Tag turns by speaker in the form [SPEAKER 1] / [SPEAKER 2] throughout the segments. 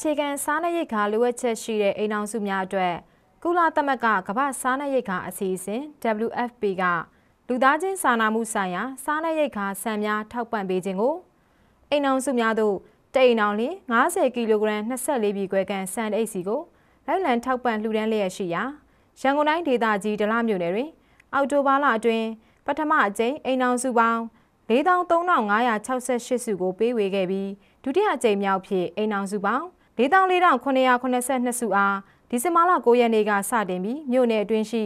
[SPEAKER 1] အခြေခံစားနပ်ရိက္ခာလိုအပ်ချက်ရှိတဲ့အိမ်အောင်စုများအတွက်ကုလသမဂ္ဂကမ္ဘာစားနပ်ရိက္ခာအစီအစဉ် WFP ကလူသားချင်းစာနာမှုဆိုင်ရာစားနပ်ရိက္ခာဆန်များ ထောက်ပံ့ပေးခြင်းကိုအိမ်အောင်စုများသို့တအိမ်အောင်လ50ကီလိုဂရမ်24ပြည်ခွဲကန်ဆန်အိတ်စီကိုလိုက်လံထောက်ပံ့လှူဒန်းလျက်ရှိရာရန်ကုန်တိုင်းဒေသကြီးဒလမြို့နယ်တွင်အောက်တိုဘာလအတွင်းပထမအကြိမ်အိမ်အောင်စုပေါင်း43,568စုကိုပေးဝေခဲ့ပြီးဒုတိယအကြိမ်မြောက်ဖြစ်အိမ်အောင်စုပေါင်း44,982စုအားဒီဇင်ဘာလ9ရက်နေ့ကစတင်ပြီးမြို့နယ်အတွင်းရှိ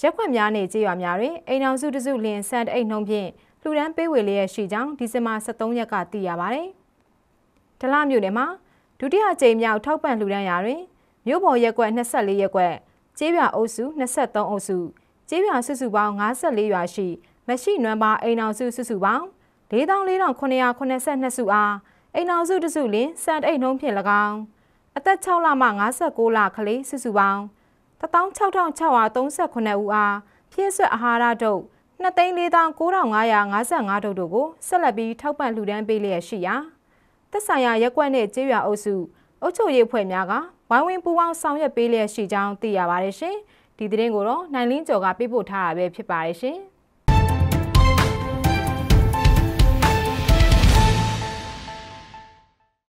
[SPEAKER 1] ရက်ခွက်များနဲ့ကြေးရွာများတွင်အိမ်အောင်စုတစုလင်းစံတအိတ်နှုံဖြင့်လှူဒန်းပေးဝေလျက်ရှိကြောင်းဒီဇင်ဘာ23ရက်ကသိရပါဗျ။ဒလမြို့နယ်မှာဒုတိယကြိမ်မြောက်ထောက်ပံ့လှူဒန်းရာတွင်မြို့ပေါ်ရက်ကွက်24ရက်ကွက်ကျေးရွာအုပ်စု23အုပ်စုကျေးရွာစုစုပေါင်း54ရွာရှိ မရှိနွမ်းပါအိမ်အောင်စုစုစုပေါင်း44,982စုအားအိမ်အောင်စုတစုလင်စံအိမ်နှုံးဖြင့်၎င်းအသက်6လမှ59လကလေးစုစုပေါင်း16639ဦးအားဖြည့်ဆွက်အာဟာရဒုတ်23,9555ဒုတ်တို့ကိုဆက်လက်ပြီးထောက်ပံ့လှူဒန်းပေးလျက်ရှိရာသက်ဆိုင်ရာရက်ကွက်နှင့်ကျေးရွာအုပ်စုအုပ်ချုပ်ရေးဖွဲ့များကဝိုင်းဝန်းပူးပေါင်းဆောင်ရွက်ပေးလျက်ရှိကြောင်းသိရပါတယ်ရှင်။ဒီသတင်းကိုတော့နိုင်လင်းကျော်ကပေးပို့ထားတာပဲဖြစ်ပါတယ်ရှင်။